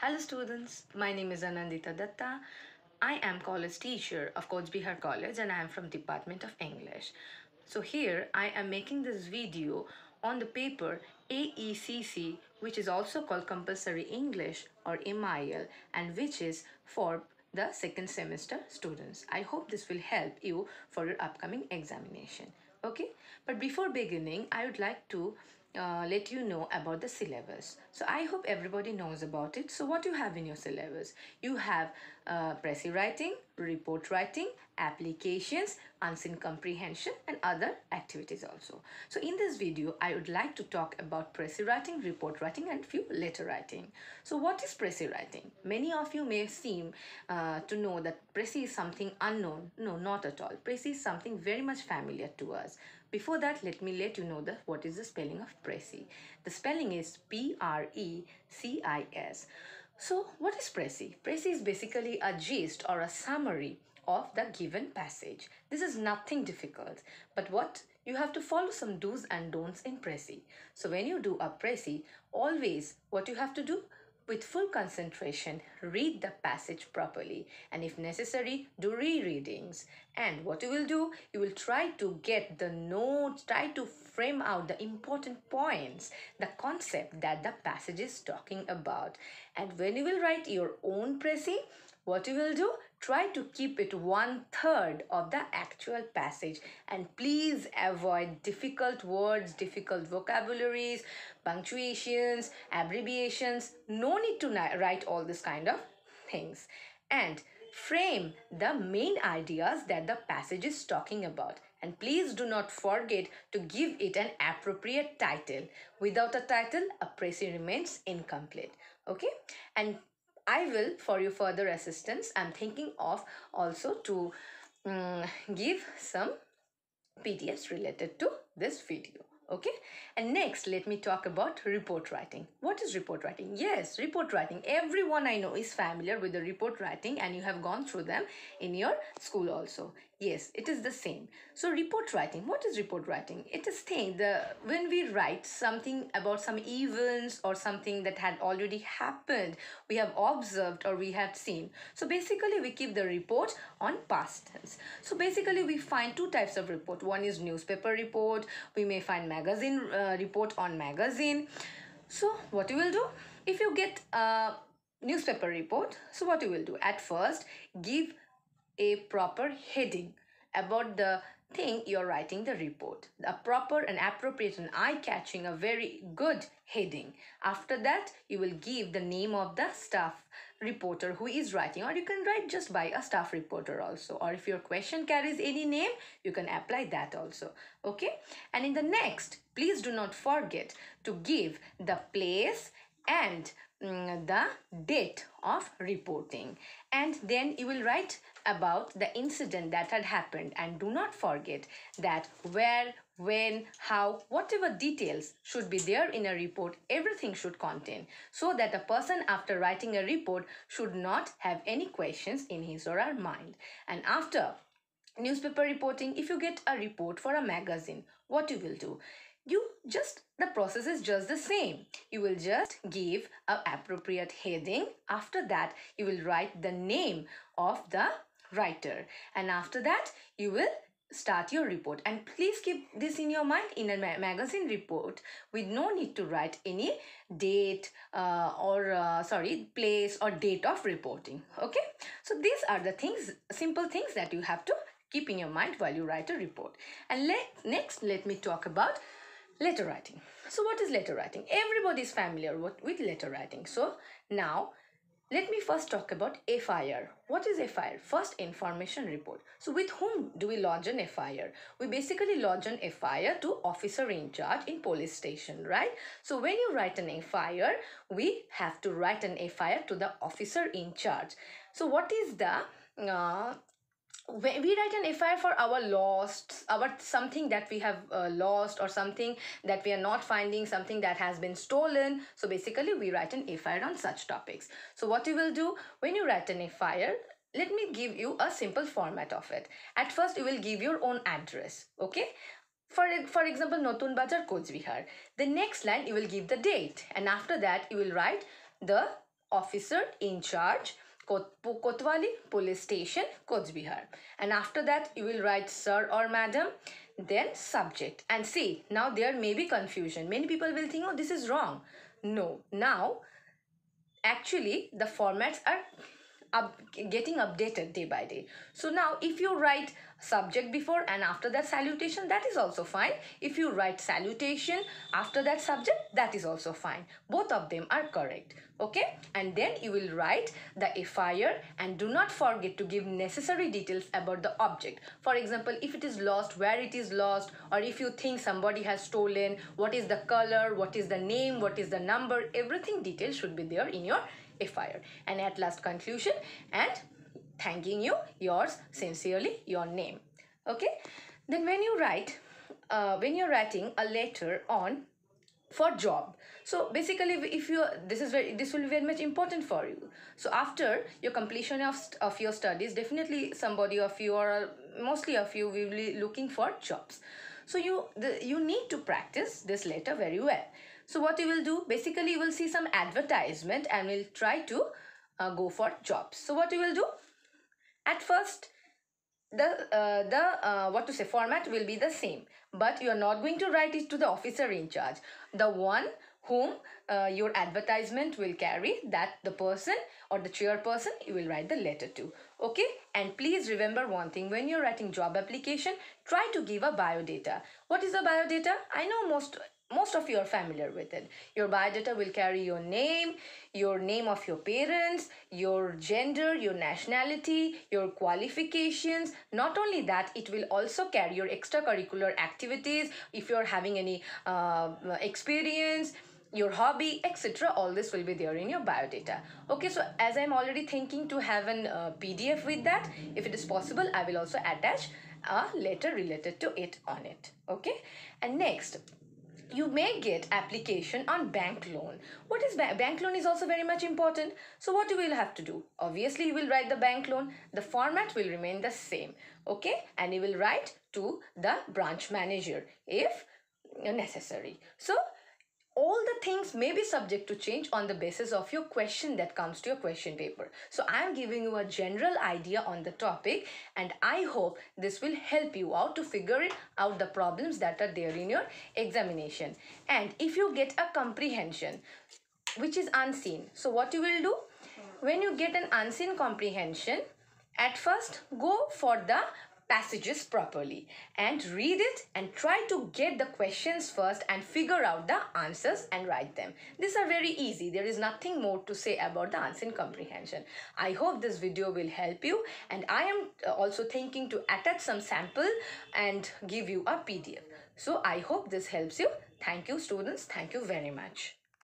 Hello students, my name is Anandita Datta. I am college teacher of Coach Bihar College and I am from Department of English. So here I am making this video on the paper AECC which is also called Compulsory English or MIL and which is for the second semester students. I hope this will help you for your upcoming examination. Okay, but before beginning, I would like to uh, let you know about the syllabus. So I hope everybody knows about it. So what you have in your syllabus? You have uh, pressy writing, report writing, applications, unseen comprehension and other activities also. So in this video, I would like to talk about precis writing, report writing and few letter writing. So what is precis writing? Many of you may seem uh, to know that precis is something unknown. No, not at all. Precis is something very much familiar to us. Before that, let me let you know the, what is the spelling of precis. The spelling is P-R-E-C-I-S. So what is précis? Précis is basically a gist or a summary of the given passage. This is nothing difficult, but what you have to follow some do's and don'ts in précis. So when you do a précis, always what you have to do? with full concentration, read the passage properly, and if necessary, do rereadings. And what you will do, you will try to get the notes, try to frame out the important points, the concept that the passage is talking about. And when you will write your own pressing, what you will do, try to keep it one third of the actual passage and please avoid difficult words, difficult vocabularies, punctuations, abbreviations. No need to write all this kind of things. And frame the main ideas that the passage is talking about. And please do not forget to give it an appropriate title. Without a title, a precis remains incomplete. Okay? And I will, for your further assistance, I'm thinking of also to um, give some PDFs related to this video okay and next let me talk about report writing what is report writing yes report writing everyone i know is familiar with the report writing and you have gone through them in your school also yes it is the same so report writing what is report writing it is thing the when we write something about some events or something that had already happened we have observed or we have seen so basically we keep the report on past tense so basically we find two types of report one is newspaper report we may find magazine uh, report on magazine so what you will do if you get a newspaper report so what you will do at first give a proper heading about the thing you're writing the report a proper and appropriate and eye-catching a very good heading after that you will give the name of the stuff reporter who is writing or you can write just by a staff reporter also or if your question carries any name you can apply that also okay and in the next please do not forget to give the place and mm, the date of reporting and then you will write about the incident that had happened and do not forget that where, when, how, whatever details should be there in a report, everything should contain so that a person after writing a report should not have any questions in his or her mind. And after newspaper reporting, if you get a report for a magazine, what you will do? You just the process is just the same. You will just give a appropriate heading. After that, you will write the name of the writer and after that you will start your report and please keep this in your mind in a ma magazine report with no need to write any date uh, or uh, sorry place or date of reporting okay so these are the things simple things that you have to keep in your mind while you write a report and let next let me talk about letter writing so what is letter writing everybody is familiar with, with letter writing so now let me first talk about FIR. What is FIR? First information report. So with whom do we lodge an FIR? We basically lodge an FIR to officer in charge in police station, right? So when you write an FIR, we have to write an FIR to the officer in charge. So what is the uh, when we write an FIR for our lost, our something that we have uh, lost or something that we are not finding, something that has been stolen. So basically we write an FIR on such topics. So what you will do when you write an FIR, let me give you a simple format of it. At first you will give your own address, okay? For, for example, Notun Bajar Kozbihar. The next line you will give the date and after that you will write the officer in charge Kotwali Police Station, Kochbihar. And after that, you will write sir or madam, then subject. And see, now there may be confusion. Many people will think, oh, this is wrong. No, now actually the formats are up, getting updated day by day. So now if you write subject before and after that salutation that is also fine if you write salutation after that subject that is also fine both of them are correct okay and then you will write the FIR and do not forget to give necessary details about the object for example if it is lost where it is lost or if you think somebody has stolen what is the color what is the name what is the number everything detail should be there in your FIR and at last conclusion and thanking you yours sincerely your name okay then when you write uh, when you're writing a letter on for job so basically if you this is very this will be very much important for you so after your completion of, of your studies definitely somebody of you or mostly of you will be looking for jobs so you the, you need to practice this letter very well so what you will do basically you will see some advertisement and will try to uh, go for jobs so what you will do at first, the, uh, the uh, what to say format will be the same, but you are not going to write it to the officer in charge. The one whom uh, your advertisement will carry that the person or the chairperson you will write the letter to okay and please remember one thing when you're writing job application try to give a biodata what is a biodata i know most most of you are familiar with it. Your biodata will carry your name, your name of your parents, your gender, your nationality, your qualifications. Not only that, it will also carry your extracurricular activities, if you're having any uh, experience, your hobby etc all this will be there in your biodata okay so as i'm already thinking to have an uh, pdf with that if it is possible i will also attach a letter related to it on it okay and next you may get application on bank loan. What is ba bank loan is also very much important. So what you will have to do? Obviously, you will write the bank loan. The format will remain the same. Okay. And you will write to the branch manager if necessary. So things may be subject to change on the basis of your question that comes to your question paper. So I am giving you a general idea on the topic and I hope this will help you out to figure out the problems that are there in your examination. And if you get a comprehension which is unseen, so what you will do? When you get an unseen comprehension, at first go for the passages properly and read it and try to get the questions first and figure out the answers and write them. These are very easy. There is nothing more to say about the answer comprehension. I hope this video will help you and I am uh, also thinking to attach some sample and give you a PDF. So I hope this helps you. Thank you students. Thank you very much.